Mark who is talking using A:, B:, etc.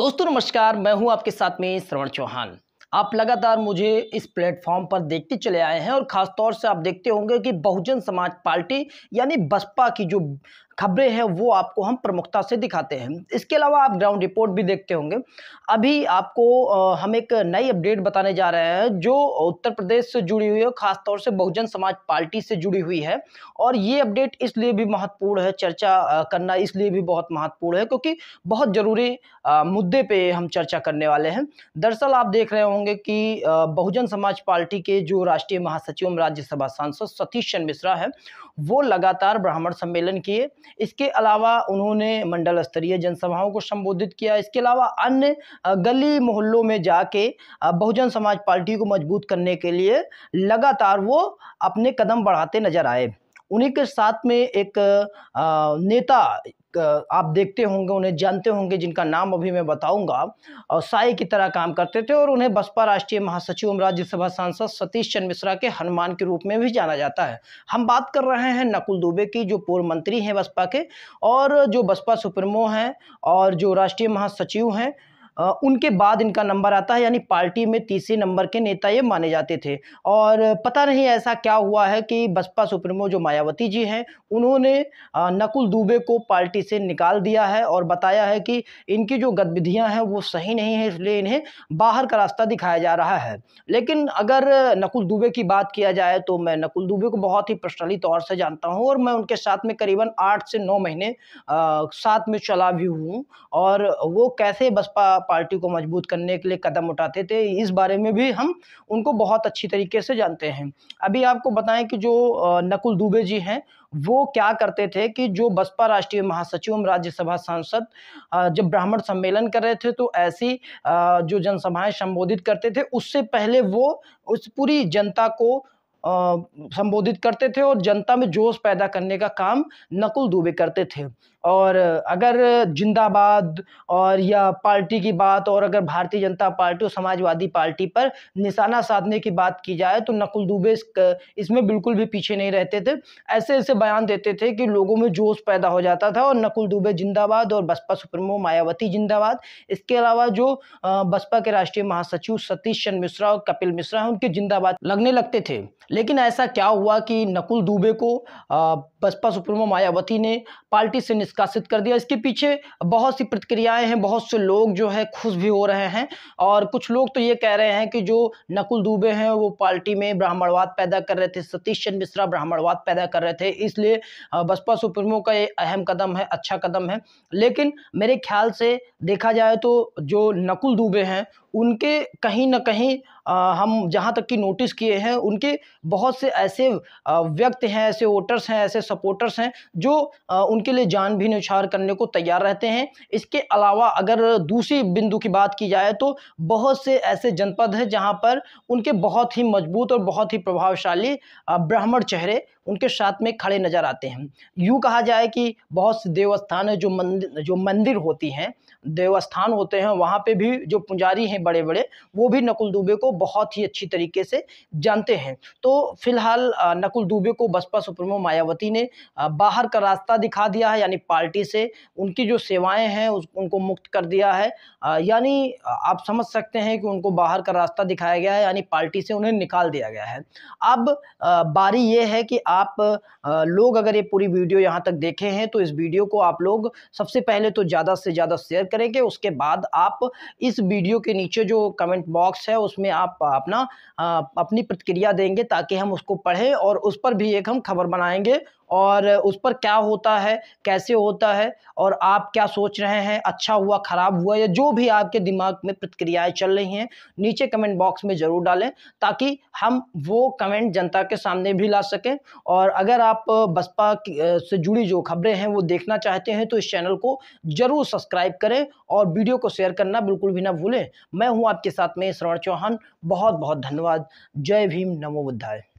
A: दोस्तों नमस्कार मैं हूं आपके साथ में श्रवण चौहान आप लगातार मुझे इस प्लेटफॉर्म पर देखते चले आए हैं और ख़ासतौर से आप देखते होंगे कि बहुजन समाज पार्टी यानी बसपा की जो खबरें हैं वो आपको हम प्रमुखता से दिखाते हैं इसके अलावा आप ग्राउंड रिपोर्ट भी देखते होंगे अभी आपको हम एक नई अपडेट बताने जा रहे हैं जो उत्तर प्रदेश से जुड़ी हुई है खासतौर से बहुजन समाज पार्टी से जुड़ी हुई है और ये अपडेट इसलिए भी महत्वपूर्ण है चर्चा करना इसलिए भी बहुत महत्वपूर्ण है क्योंकि बहुत ज़रूरी मुद्दे पर हम चर्चा करने वाले हैं दरअसल आप देख रहे होंगे कि बहुजन समाज पार्टी के जो राष्ट्रीय महासचिव राज्यसभा सांसद सतीश चंद मिश्रा है वो लगातार ब्राह्मण सम्मेलन किए इसके अलावा उन्होंने मंडल स्तरीय जनसभाओं को संबोधित किया इसके अलावा अन्य गली मोहल्लों में जाके बहुजन समाज पार्टी को मजबूत करने के लिए लगातार वो अपने कदम बढ़ाते नजर आए उन्हीं के साथ में एक नेता आप देखते होंगे उन्हें जानते होंगे जिनका नाम अभी मैं बताऊंगा और साई की तरह काम करते थे और उन्हें बसपा राष्ट्रीय महासचिव एवं राज्यसभा सांसद सतीश चंद्र मिश्रा के हनुमान के रूप में भी जाना जाता है हम बात कर रहे हैं नकुल दुबे की जो पूर्व मंत्री हैं बसपा के और जो बसपा सुप्रीमो हैं और जो राष्ट्रीय महासचिव हैं उनके बाद इनका नंबर आता है यानी पार्टी में तीसरे नंबर के नेता ये माने जाते थे और पता नहीं ऐसा क्या हुआ है कि बसपा सुप्रीमो जो मायावती जी हैं उन्होंने नकुल दुबे को पार्टी से निकाल दिया है और बताया है कि इनकी जो गतिविधियाँ हैं वो सही नहीं है इसलिए इन्हें बाहर का रास्ता दिखाया जा रहा है लेकिन अगर नकुल दुबे की बात किया जाए तो मैं नकुल दुबे को बहुत ही पर्सनली तौर से जानता हूँ और मैं उनके साथ में करीबन आठ से नौ महीने साथ में चला भी हूँ और वो कैसे बसपा पार्टी को मजबूत करने के लिए कदम उठाते थे इस बारे में भी हम उनको बहुत अच्छी तरीके से जानते हैं अभी आपको बताएं कि जो नकुल दुबे जी हैं वो क्या करते थे कि जो बसपा राष्ट्रीय महासचिव एवं राज्यसभा सांसद जब ब्राह्मण सम्मेलन कर रहे थे तो ऐसी जो जनसभाएं संबोधित करते थे उससे पहले वो उस पूरी जनता को संबोधित करते थे और जनता में जोश पैदा करने का काम नकुल दुबे करते थे और अगर जिंदाबाद और या पार्टी की बात और अगर भारतीय जनता पार्टी और समाजवादी पार्टी पर निशाना साधने की बात की जाए तो नकुल दुबे इसमें बिल्कुल भी पीछे नहीं रहते थे ऐसे ऐसे बयान देते थे कि लोगों में जोश पैदा हो जाता था और नकुल दुबे जिंदाबाद और बसपा सुप्रीमो मायावती जिंदाबाद इसके अलावा जो बसपा के राष्ट्रीय महासचिव सतीश चंद मिश्रा और कपिल मिश्रा हैं उनके जिंदाबाद लगने लगते थे लेकिन ऐसा क्या हुआ कि नकुल दुबे को बसपा सुप्रीमो मायावती ने पार्टी से निष्कासित कर दिया इसके पीछे बहुत सी प्रतिक्रियाएं हैं बहुत से लोग जो है खुश भी हो रहे हैं और कुछ लोग तो ये कह रहे हैं कि जो नकुल दुबे हैं वो पार्टी में ब्राह्मणवाद पैदा कर रहे थे सतीश चंद मिश्रा ब्राह्मणवाद पैदा कर रहे थे इसलिए बसपा सुप्रीमो का ये अहम कदम है अच्छा कदम है लेकिन मेरे ख्याल से देखा जाए तो जो नकुल दुबे हैं उनके कहीं ना कहीं आ, हम जहाँ तक कि नोटिस किए हैं उनके बहुत से ऐसे व्यक्ति हैं ऐसे वोटर्स हैं ऐसे सपोर्टर्स हैं जो आ, उनके लिए जान भी निछावर करने को तैयार रहते हैं इसके अलावा अगर दूसरी बिंदु की बात की जाए तो बहुत से ऐसे जनपद हैं जहाँ पर उनके बहुत ही मजबूत और बहुत ही प्रभावशाली ब्राह्मण चेहरे उनके साथ में खड़े नजर आते हैं यूँ कहा जाए कि बहुत से देवस्थान है जो मंदिर जो मंदिर होती हैं देवस्थान होते हैं वहाँ पे भी जो पुजारी हैं बड़े बड़े वो भी नकुल दुबे को बहुत ही अच्छी तरीके से जानते हैं तो फिलहाल नकुल दुबे को बसपा सुप्रीमो मायावती ने बाहर का रास्ता दिखा दिया है यानी पार्टी से उनकी जो सेवाएं हैं उनको मुक्त कर दिया है यानी आप समझ सकते हैं कि उनको बाहर का रास्ता दिखाया गया है यानी पार्टी से उन्हें निकाल दिया गया है अब बारी ये है कि आप लोग अगर ये पूरी वीडियो यहाँ तक देखे हैं तो इस वीडियो को आप लोग सबसे पहले तो ज़्यादा से ज़्यादा शेयर करेंगे उसके बाद आप इस वीडियो के नीचे जो कमेंट बॉक्स है उसमें आप अपना अपनी प्रतिक्रिया देंगे ताकि हम उसको पढ़ें और उस पर भी एक हम खबर बनाएंगे और उस पर क्या होता है कैसे होता है और आप क्या सोच रहे हैं अच्छा हुआ ख़राब हुआ या जो भी आपके दिमाग में प्रतिक्रियाएं चल रही हैं नीचे कमेंट बॉक्स में ज़रूर डालें ताकि हम वो कमेंट जनता के सामने भी ला सकें और अगर आप बसपा से जुड़ी जो खबरें हैं वो देखना चाहते हैं तो इस चैनल को ज़रूर सब्सक्राइब करें और वीडियो को शेयर करना बिल्कुल भी ना भूलें मैं हूँ आपके साथ में श्रवण चौहान बहुत बहुत धन्यवाद जय भीम नमो बुद्धाय